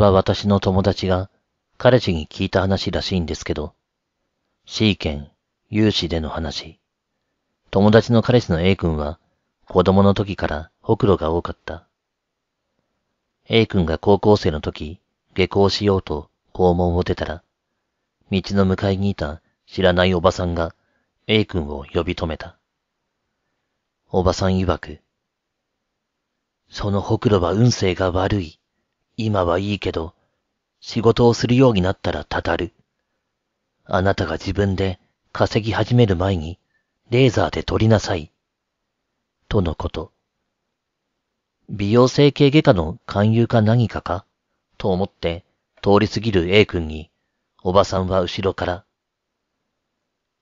は私の友達が彼氏に聞いた話らしいんですけど、C 県有志での話。友達の彼氏の A 君は子供の時からほくろが多かった。A 君が高校生の時、下校しようと校門を出たら、道の向かいにいた知らないおばさんが A 君を呼び止めた。おばさん曰く、そのほくろは運勢が悪い。今はいいけど、仕事をするようになったらたたる。あなたが自分で稼ぎ始める前に、レーザーで取りなさい。とのこと。美容整形外科の勧誘か何かかと思って通り過ぎる A 君に、おばさんは後ろから、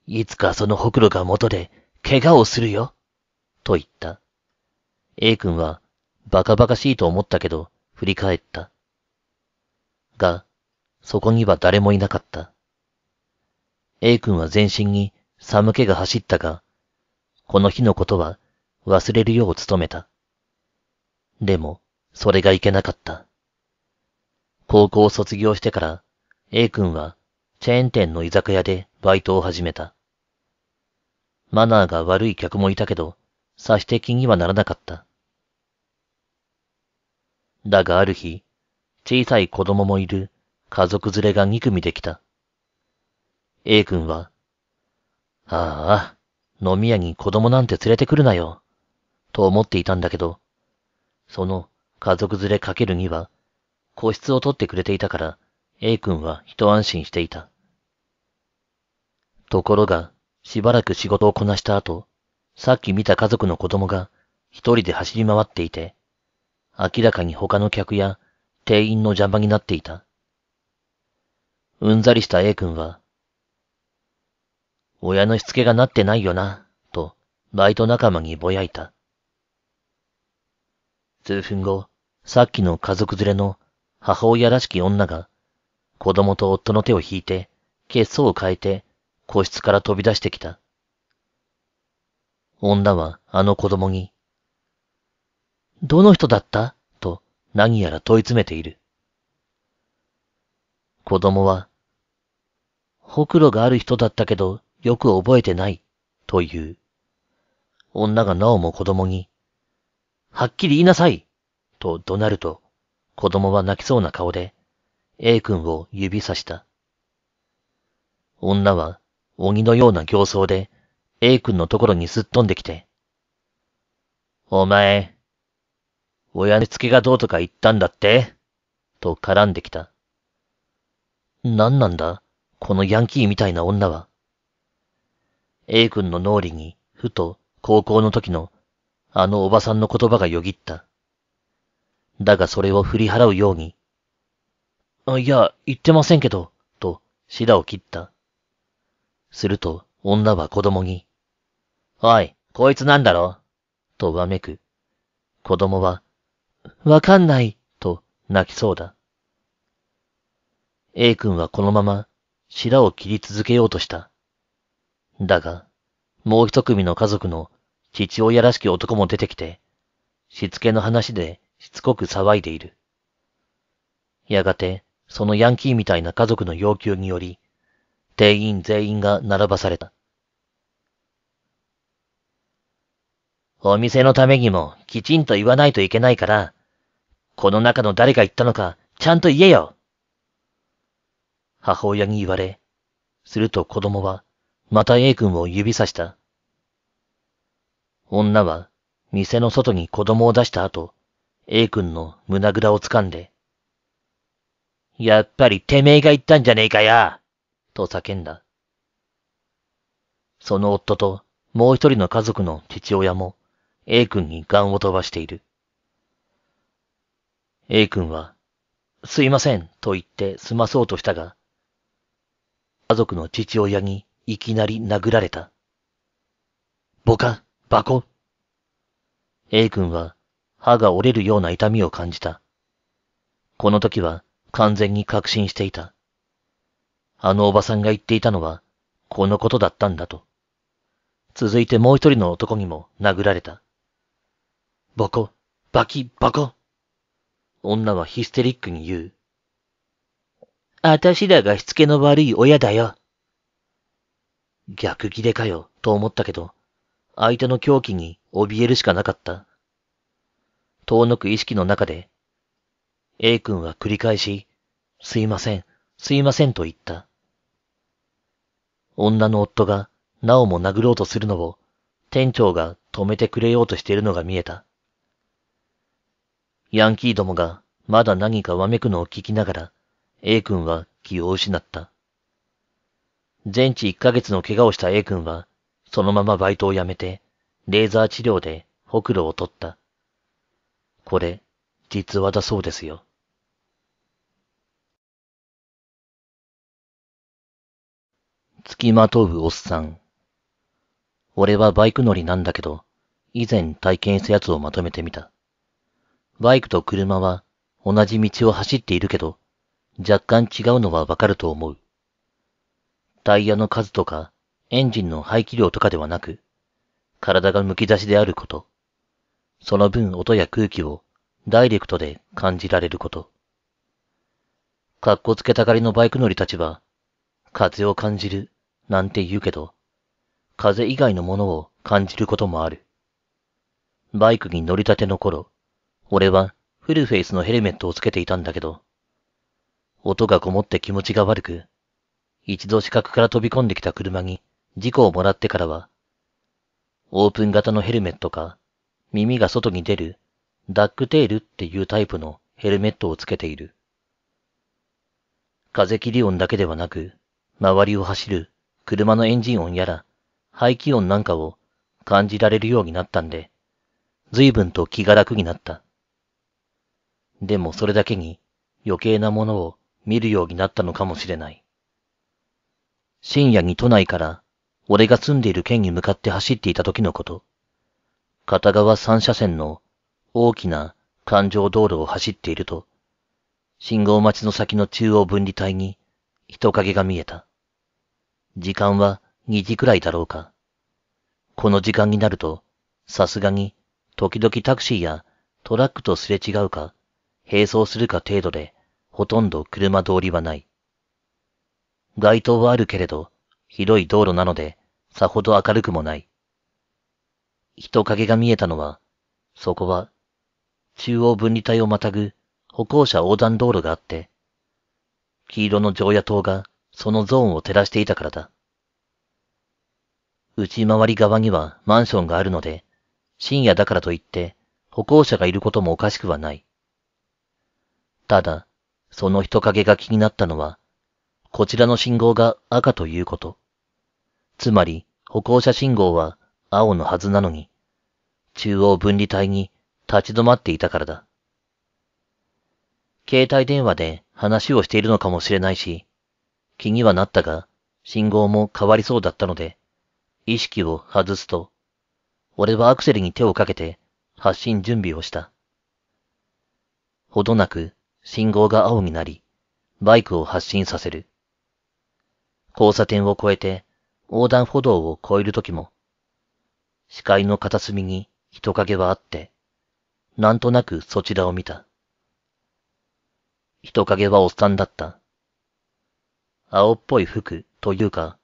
いつかそのほくろが元で怪我をするよと言った。A 君はバカバカしいと思ったけど、振り返った。が、そこには誰もいなかった。A 君は全身に寒気が走ったが、この日のことは忘れるよう努めた。でも、それがいけなかった。高校を卒業してから、A 君はチェーン店の居酒屋でバイトを始めた。マナーが悪い客もいたけど、差し的にはならなかった。だがある日、小さい子供もいる家族連れが2組できた。A 君は、ああ、飲み屋に子供なんて連れてくるなよ、と思っていたんだけど、その家族連れかけるには、個室を取ってくれていたから、A 君は一安心していた。ところが、しばらく仕事をこなした後、さっき見た家族の子供が一人で走り回っていて、明らかに他の客や店員の邪魔になっていた。うんざりした A 君は、親のしつけがなってないよな、とバイト仲間にぼやいた。数分後、さっきの家族連れの母親らしき女が、子供と夫の手を引いて、血相を変えて、個室から飛び出してきた。女はあの子供に、どの人だったと何やら問い詰めている。子供は、ほくろがある人だったけどよく覚えてないという。女がなおも子供に、はっきり言いなさいと怒鳴ると、子供は泣きそうな顔で、A 君を指さした。女は鬼のような形相で A 君のところにすっ飛んできて、お前、親の付けがどうとか言ったんだってと絡んできた。何なんだこのヤンキーみたいな女は。A 君の脳裏に、ふと高校の時のあのおばさんの言葉がよぎった。だがそれを振り払うように、あいや、言ってませんけど、と、シダを切った。すると、女は子供に、おい、こいつなんだろとわめく。子供は、わかんない、と泣きそうだ。A 君はこのまま、白を切り続けようとした。だが、もう一組の家族の父親らしき男も出てきて、しつけの話でしつこく騒いでいる。やがて、そのヤンキーみたいな家族の要求により、定員全員が並ばされた。お店のためにもきちんと言わないといけないから、この中の誰が言ったのか、ちゃんと言えよ母親に言われ、すると子供は、また A 君を指さした。女は、店の外に子供を出した後、A 君の胸ぐらを掴んで、やっぱりてめえが言ったんじゃねえかやと叫んだ。その夫ともう一人の家族の父親も A 君にガンを飛ばしている。A 君は、すいませんと言って済まそうとしたが、家族の父親にいきなり殴られた。ボカ、バコ。A 君は歯が折れるような痛みを感じた。この時は完全に確信していた。あのおばさんが言っていたのは、このことだったんだと。続いてもう一人の男にも殴られた。ボコ、バキ、バコ。女はヒステリックに言う。あたしらがしつけの悪い親だよ。逆ギレかよ、と思ったけど、相手の狂気に怯えるしかなかった。遠のく意識の中で、A 君は繰り返し、すいません、すいませんと言った。女の夫がなおも殴ろうとするのを店長が止めてくれようとしているのが見えた。ヤンキーどもがまだ何かわめくのを聞きながら、A 君は気を失った。全治一ヶ月の怪我をした A 君は、そのままバイトを辞めて、レーザー治療でほくろを取った。これ、実話だそうですよ。つきまとうおっさん。俺はバイク乗りなんだけど、以前体験したやつをまとめてみた。バイクと車は同じ道を走っているけど、若干違うのはわかると思う。タイヤの数とか、エンジンの排気量とかではなく、体がむき出しであること。その分音や空気をダイレクトで感じられること。かっこつけたがりのバイク乗りたちは、風を感じるなんて言うけど、風以外のものを感じることもある。バイクに乗りたての頃、俺はフルフェイスのヘルメットをつけていたんだけど、音がこもって気持ちが悪く、一度死角から飛び込んできた車に事故をもらってからは、オープン型のヘルメットか、耳が外に出る、ダックテールっていうタイプのヘルメットをつけている。風切り音だけではなく、周りを走る車のエンジン音やら、排気音なんかを感じられるようになったんで、随分と気が楽になった。でもそれだけに余計なものを見るようになったのかもしれない。深夜に都内から俺が住んでいる県に向かって走っていた時のこと。片側三車線の大きな環状道路を走っていると、信号待ちの先の中央分離帯に人影が見えた。時間は2時くらいだろうか。この時間になると、さすがに時々タクシーやトラックとすれ違うか、並走するか程度で、ほとんど車通りはない。街灯はあるけれど、広い道路なので、さほど明るくもない。人影が見えたのは、そこは、中央分離帯をまたぐ歩行者横断道路があって、黄色の常夜灯がそのゾーンを照らしていたからだ。内回り側にはマンションがあるので、深夜だからといって歩行者がいることもおかしくはない。ただ、その人影が気になったのは、こちらの信号が赤ということ。つまり、歩行者信号は青のはずなのに、中央分離帯に立ち止まっていたからだ。携帯電話で話をしているのかもしれないし、気にはなったが、信号も変わりそうだったので、意識を外すと、俺はアクセルに手をかけて発進準備をした。ほどなく信号が青になり、バイクを発進させる。交差点を越えて横断歩道を越えるときも、視界の片隅に人影はあって、なんとなくそちらを見た。人影はおっさんだった。青っぽい服というか、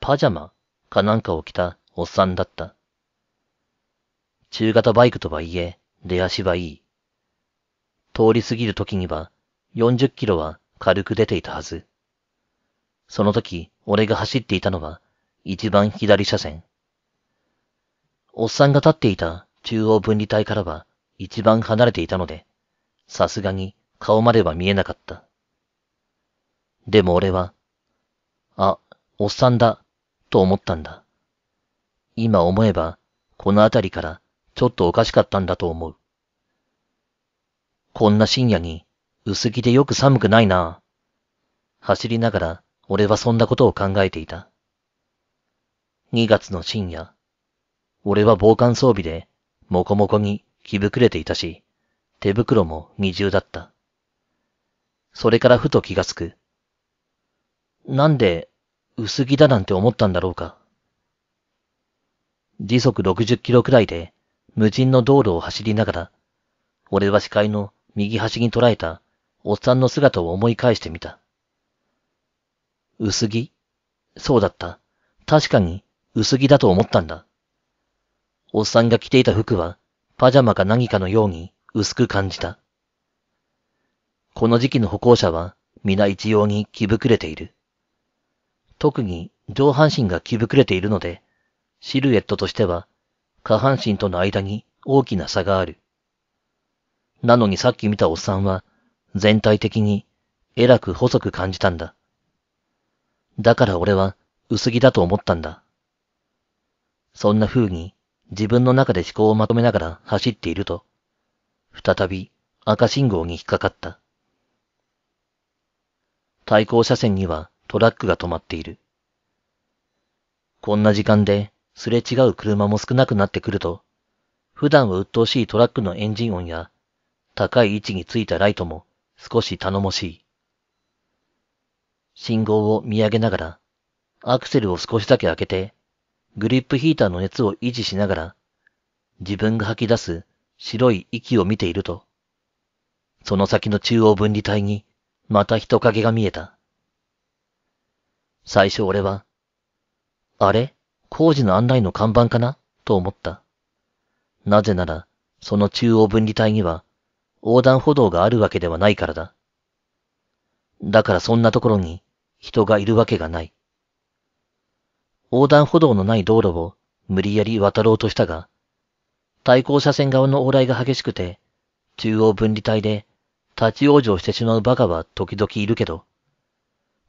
パジャマかなんかを着たおっさんだった。中型バイクとはいえ、出足はいい。通り過ぎる時には、40キロは軽く出ていたはず。その時、俺が走っていたのは、一番左車線。おっさんが立っていた中央分離帯からは一番離れていたので、さすがに顔までは見えなかった。でも俺は、あ、おっさんだ、と思ったんだ。今思えば、この辺りからちょっとおかしかったんだと思う。こんな深夜に、薄着でよく寒くないな。走りながら、俺はそんなことを考えていた。2月の深夜、俺は防寒装備で、もこもこに着膨れていたし、手袋も二重だった。それからふと気がつく。なんで、薄着だなんて思ったんだろうか。時速60キロくらいで、無人の道路を走りながら、俺は視界の右端に捉えた、おっさんの姿を思い返してみた。薄着そうだった。確かに、薄着だと思ったんだ。おっさんが着ていた服は、パジャマか何かのように薄く感じた。この時期の歩行者は、皆一様に着ぶくれている。特に上半身が着ぶくれているので、シルエットとしては、下半身との間に大きな差がある。なのにさっき見たおっさんは、全体的に、えらく細く感じたんだ。だから俺は、薄着だと思ったんだ。そんな風に、自分の中で思考をまとめながら走っていると、再び赤信号に引っかかった。対向車線にはトラックが止まっている。こんな時間ですれ違う車も少なくなってくると、普段は鬱陶しいトラックのエンジン音や高い位置についたライトも少し頼もしい。信号を見上げながら、アクセルを少しだけ開けて、グリップヒーターの熱を維持しながら、自分が吐き出す白い息を見ていると、その先の中央分離帯にまた人影が見えた。最初俺は、あれ工事の案内の看板かなと思った。なぜなら、その中央分離帯には横断歩道があるわけではないからだ。だからそんなところに人がいるわけがない。横断歩道のない道路を無理やり渡ろうとしたが、対向車線側の往来が激しくて、中央分離帯で立ち往生してしまう馬鹿は時々いるけど、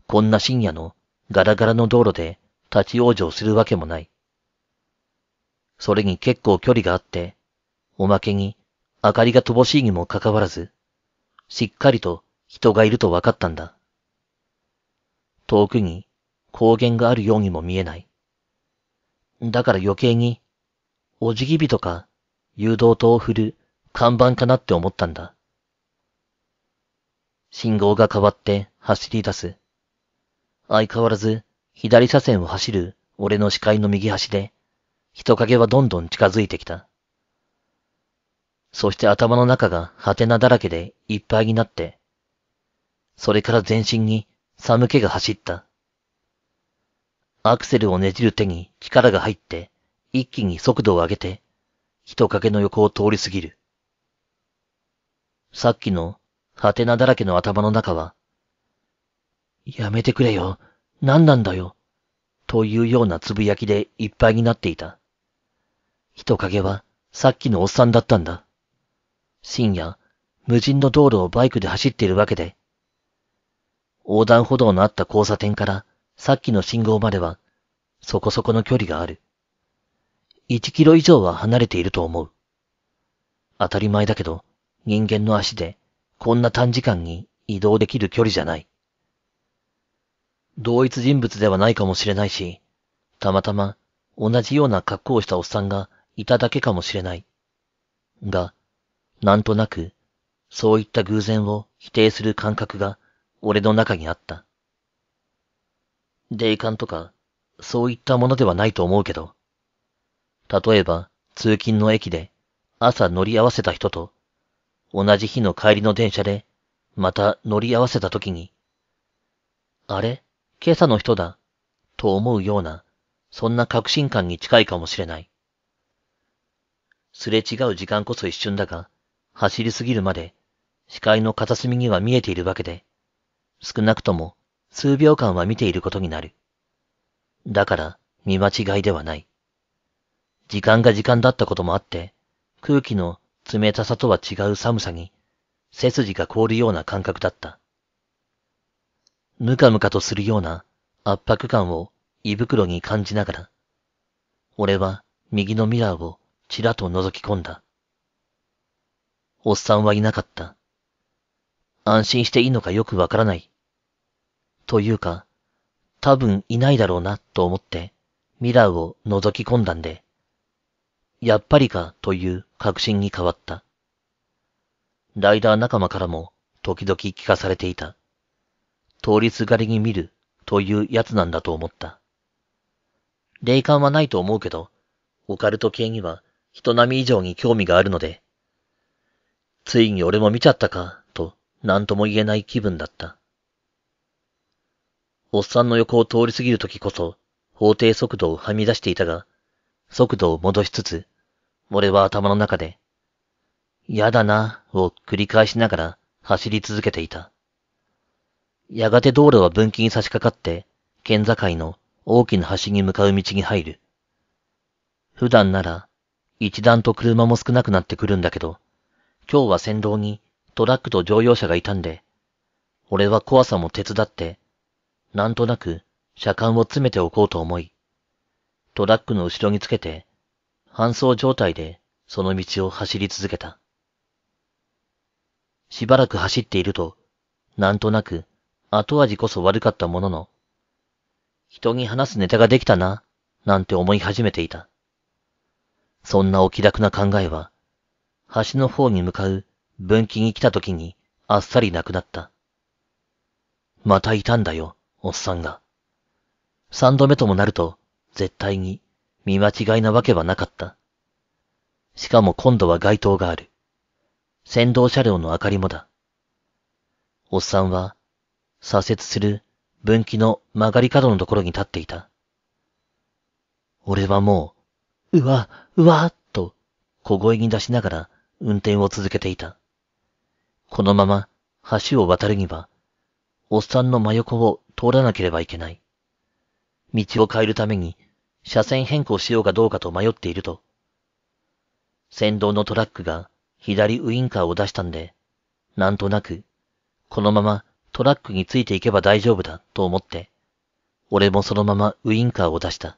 こんな深夜のガラガラの道路で立ち往生するわけもない。それに結構距離があって、おまけに明かりが乏しいにもかかわらず、しっかりと人がいると分かったんだ。遠くに高原があるようにも見えない。だから余計に、お辞儀日とか誘導灯を振る看板かなって思ったんだ。信号が変わって走り出す。相変わらず左車線を走る俺の視界の右端で、人影はどんどん近づいてきた。そして頭の中がハテナだらけでいっぱいになって、それから全身に寒気が走った。アクセルをねじる手に力が入って、一気に速度を上げて、人影の横を通り過ぎる。さっきのハテナだらけの頭の中は、やめてくれよ、何なんだよ、というようなつぶやきでいっぱいになっていた。人影はさっきのおっさんだったんだ。深夜、無人の道路をバイクで走っているわけで、横断歩道のあった交差点からさっきの信号までは、そこそこの距離がある。1キロ以上は離れていると思う。当たり前だけど、人間の足でこんな短時間に移動できる距離じゃない。同一人物ではないかもしれないし、たまたま同じような格好をしたおっさんがいただけかもしれない。が、なんとなく、そういった偶然を否定する感覚が俺の中にあった。霊感とか、そういったものではないと思うけど、例えば通勤の駅で朝乗り合わせた人と、同じ日の帰りの電車でまた乗り合わせた時に、あれ今朝の人だ、と思うような、そんな確信感に近いかもしれない。すれ違う時間こそ一瞬だが、走りすぎるまで、視界の片隅には見えているわけで、少なくとも数秒間は見ていることになる。だから見間違いではない。時間が時間だったこともあって、空気の冷たさとは違う寒さに、背筋が凍るような感覚だった。ムカムカとするような圧迫感を胃袋に感じながら、俺は右のミラーをちらっと覗き込んだ。おっさんはいなかった。安心していいのかよくわからない。というか、多分いないだろうなと思ってミラーを覗き込んだんで、やっぱりかという確信に変わった。ライダー仲間からも時々聞かされていた。通りすがりに見るというやつなんだと思った。霊感はないと思うけど、オカルト系には人並み以上に興味があるので、ついに俺も見ちゃったか、と何とも言えない気分だった。おっさんの横を通り過ぎる時こそ、法定速度をはみ出していたが、速度を戻しつつ、俺は頭の中で、やだな、を繰り返しながら走り続けていた。やがて道路は分岐に差し掛かって、県境の大きな橋に向かう道に入る。普段なら、一段と車も少なくなってくるんだけど、今日は先導にトラックと乗用車がいたんで、俺は怖さも手伝って、なんとなく車間を詰めておこうと思い、トラックの後ろにつけて、搬送状態でその道を走り続けた。しばらく走っていると、なんとなく後味こそ悪かったものの、人に話すネタができたな、なんて思い始めていた。そんなお気楽な考えは、端の方に向かう分岐に来た時にあっさり亡くなった。またいたんだよ、おっさんが。三度目ともなると、絶対に見間違いなわけはなかった。しかも今度は街灯がある。先導車両の明かりもだ。おっさんは、左折する分岐の曲がり角のところに立っていた。俺はもう、うわ、うわ、と小声に出しながら運転を続けていた。このまま橋を渡るには、おっさんの真横を通らなければいけない。道を変えるために車線変更しようかどうかと迷っていると、先導のトラックが左ウインカーを出したんで、なんとなく、このままトラックについていけば大丈夫だと思って、俺もそのままウインカーを出した。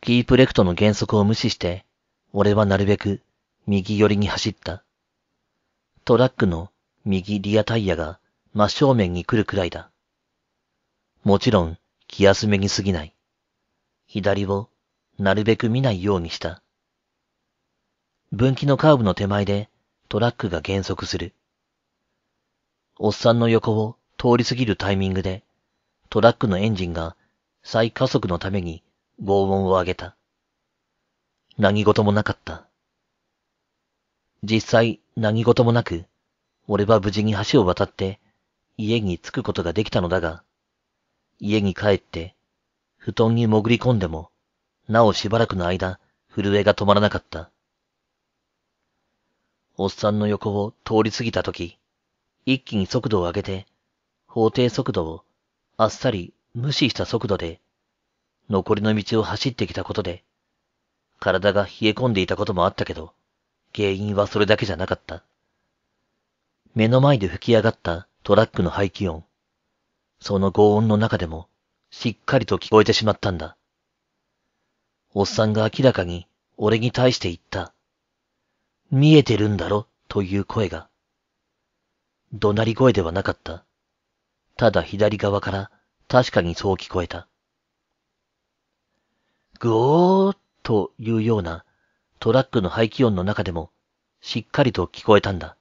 キープレクトの原則を無視して、俺はなるべく右寄りに走った。トラックの右リアタイヤが真正面に来るくらいだ。もちろん気休めに過ぎない。左をなるべく見ないようにした。分岐のカーブの手前でトラックが減速する。おっさんの横を通り過ぎるタイミングでトラックのエンジンが再加速のために轟音を上げた。何事もなかった。実際何事もなく、俺は無事に橋を渡って家に着くことができたのだが、家に帰って布団に潜り込んでも、なおしばらくの間震えが止まらなかった。おっさんの横を通り過ぎたとき、一気に速度を上げて、法定速度をあっさり無視した速度で、残りの道を走ってきたことで、体が冷え込んでいたこともあったけど、原因はそれだけじゃなかった。目の前で吹き上がったトラックの排気音。その轟音の中でも、しっかりと聞こえてしまったんだ。おっさんが明らかに俺に対して言った。見えてるんだろという声が。怒鳴り声ではなかった。ただ左側から確かにそう聞こえた。ぐおーというようなトラックの排気音の中でもしっかりと聞こえたんだ。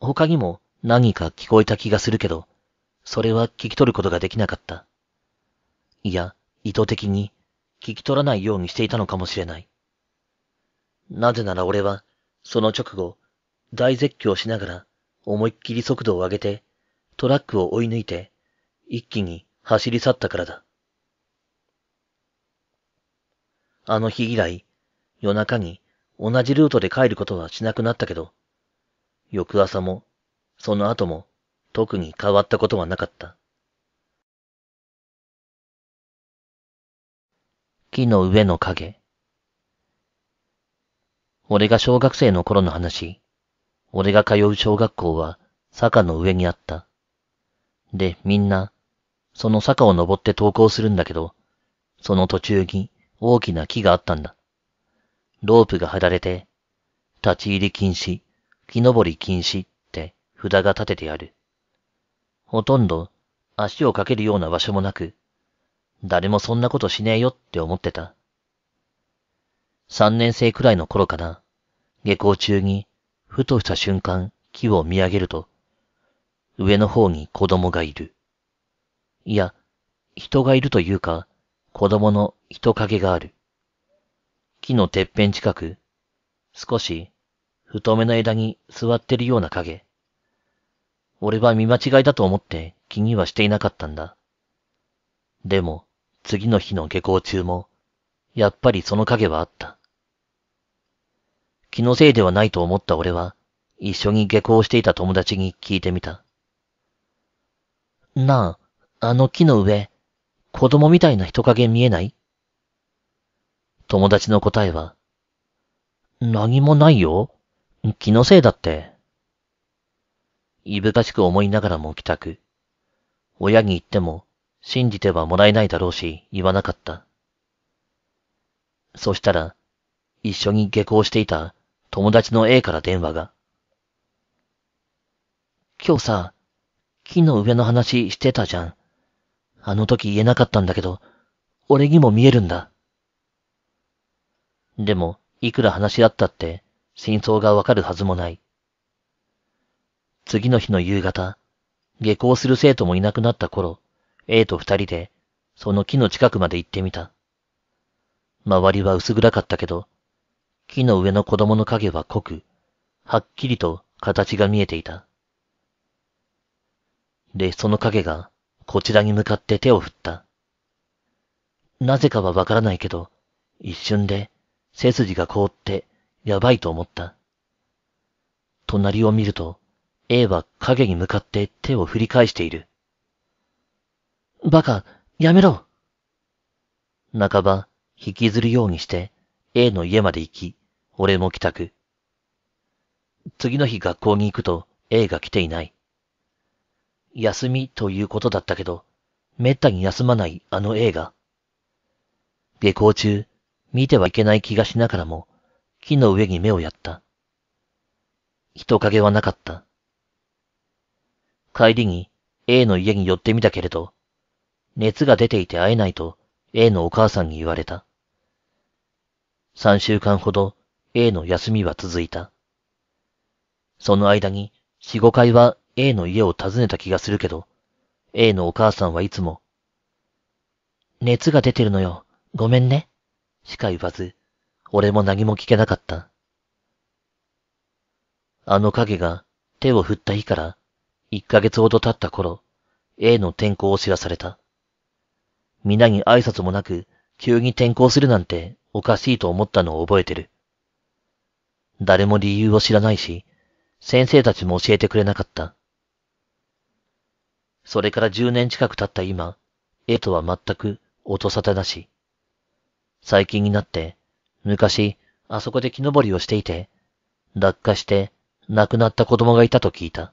他にも何か聞こえた気がするけど、それは聞き取ることができなかった。いや、意図的に聞き取らないようにしていたのかもしれない。なぜなら俺は、その直後、大絶叫しながら、思いっきり速度を上げて、トラックを追い抜いて、一気に走り去ったからだ。あの日以来、夜中に同じルートで帰ることはしなくなったけど、翌朝も、その後も、特に変わったことはなかった。木の上の影。俺が小学生の頃の話。俺が通う小学校は坂の上にあった。で、みんな、その坂を登って登校するんだけど、その途中に大きな木があったんだ。ロープが張られて、立ち入り禁止、木登り禁止って札が立ててある。ほとんど足をかけるような場所もなく、誰もそんなことしねえよって思ってた。三年生くらいの頃かな、下校中に、ふとした瞬間、木を見上げると、上の方に子供がいる。いや、人がいるというか、子供の人影がある。木のてっぺん近く、少し太めの枝に座ってるような影。俺は見間違いだと思って気にはしていなかったんだ。でも、次の日の下校中も、やっぱりその影はあった。気のせいではないと思った俺は、一緒に下校していた友達に聞いてみた。なあ、あの木の上、子供みたいな人影見えない友達の答えは、何もないよ。気のせいだって。いぶかしく思いながらも帰宅。親に言っても、信じてはもらえないだろうし、言わなかった。そしたら、一緒に下校していた友達の A から電話が。今日さ、木の上の話してたじゃん。あの時言えなかったんだけど、俺にも見えるんだ。でも、いくら話し合ったって、真相がわかるはずもない。次の日の夕方、下校する生徒もいなくなった頃、A と二人で、その木の近くまで行ってみた。周りは薄暗かったけど、木の上の子供の影は濃く、はっきりと形が見えていた。で、その影が、こちらに向かって手を振った。なぜかはわからないけど、一瞬で、背筋が凍って、やばいと思った。隣を見ると、A は影に向かって手を振り返している。バカ、やめろ半ば、引きずるようにして、A の家まで行き、俺も帰宅。次の日学校に行くと A が来ていない。休みということだったけど、めったに休まないあの A が。下校中、見てはいけない気がしながらも、木の上に目をやった。人影はなかった。帰りに A の家に寄ってみたけれど、熱が出ていて会えないと A のお母さんに言われた。3週間ほど A の休みは続いた。その間に4、5回は A の家を訪ねた気がするけど、A のお母さんはいつも、熱が出てるのよ、ごめんね、しか言わず、俺も何も聞けなかった。あの影が手を振った日から一ヶ月ほど経った頃、A の転校を知らされた。皆に挨拶もなく急に転校するなんておかしいと思ったのを覚えてる。誰も理由を知らないし、先生たちも教えてくれなかった。それから10年近く経った今、A とは全く音沙汰なし。最近になって、昔、あそこで木登りをしていて、落下して亡くなった子供がいたと聞いた。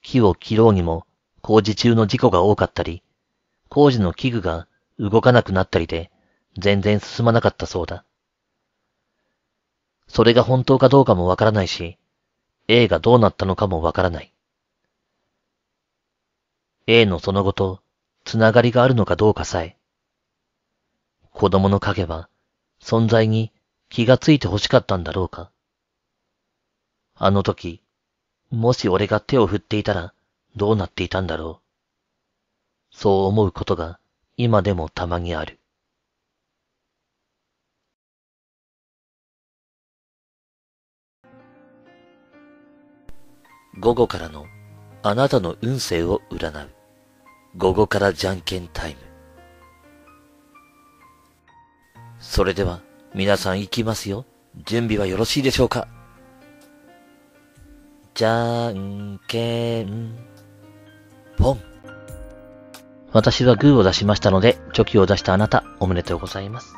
木を切ろうにも工事中の事故が多かったり、工事の器具が動かなくなったりで全然進まなかったそうだ。それが本当かどうかもわからないし、A がどうなったのかもわからない。A のその後とつながりがあるのかどうかさえ、子供の影は存在に気がついて欲しかったんだろうか。あの時、もし俺が手を振っていたらどうなっていたんだろう。そう思うことが今でもたまにある。午後からのあなたの運勢を占う。午後からじゃんけんタイム。それでは、皆さん行きますよ。準備はよろしいでしょうかじゃんけん、ぽん。私はグーを出しましたので、チョキを出したあなた、おめでとうございます。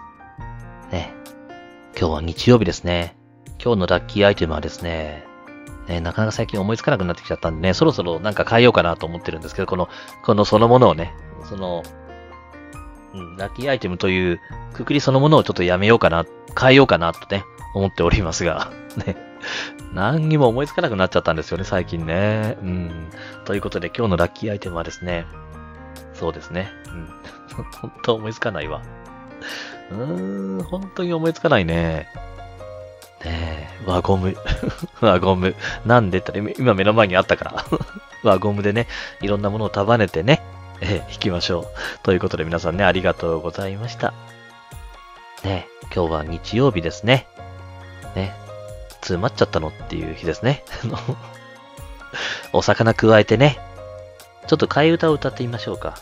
ね今日は日曜日ですね。今日のラッキーアイテムはですね、ね、なかなか最近思いつかなくなってきちゃったんでね、そろそろなんか変えようかなと思ってるんですけど、この、このそのものをね、その、うん、ラッキーアイテムというくくりそのものをちょっとやめようかな、変えようかなとね、思っておりますが、ね。何にも思いつかなくなっちゃったんですよね、最近ね。うん。ということで、今日のラッキーアイテムはですね、そうですね。うん。本当思いつかないわ。うーん、本当に思いつかないね。ねえ、輪ゴム。輪ゴム。なんでっら、今目の前にあったから。輪ゴムでね、いろんなものを束ねてね、えー、弾きましょう。ということで皆さんね、ありがとうございました。ね、今日は日曜日ですね。ね、詰まっちゃったのっていう日ですね。お魚加えてね、ちょっと替え歌を歌ってみましょうか。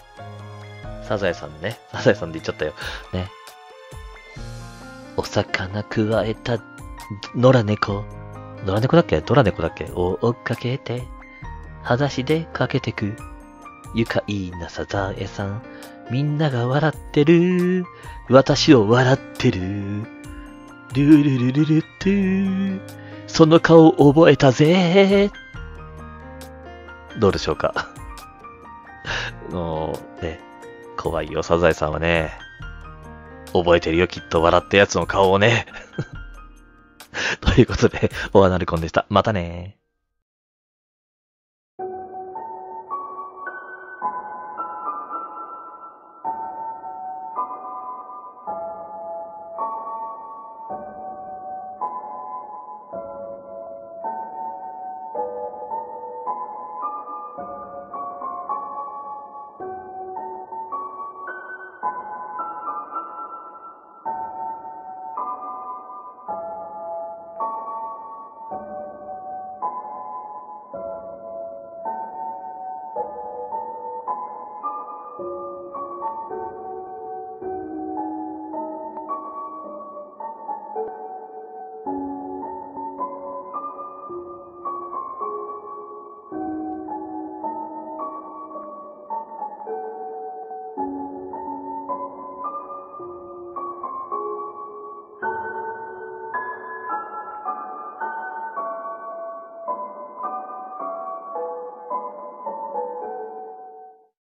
サザエさんね、サザエさんで言っちゃったよ。ね。お魚加えた、野良猫。野良猫だっけドラ猫だっけを追っかけて、裸足でかけてく。愉快なサザエさん。みんなが笑ってる。私を笑ってる。ルールルルルトゥその顔覚えたぜ。どうでしょうか。もう、ね、怖いよ、サザエさんはね。覚えてるよ、きっと笑ったやつの顔をね。ということで、おはなルコンでした。またね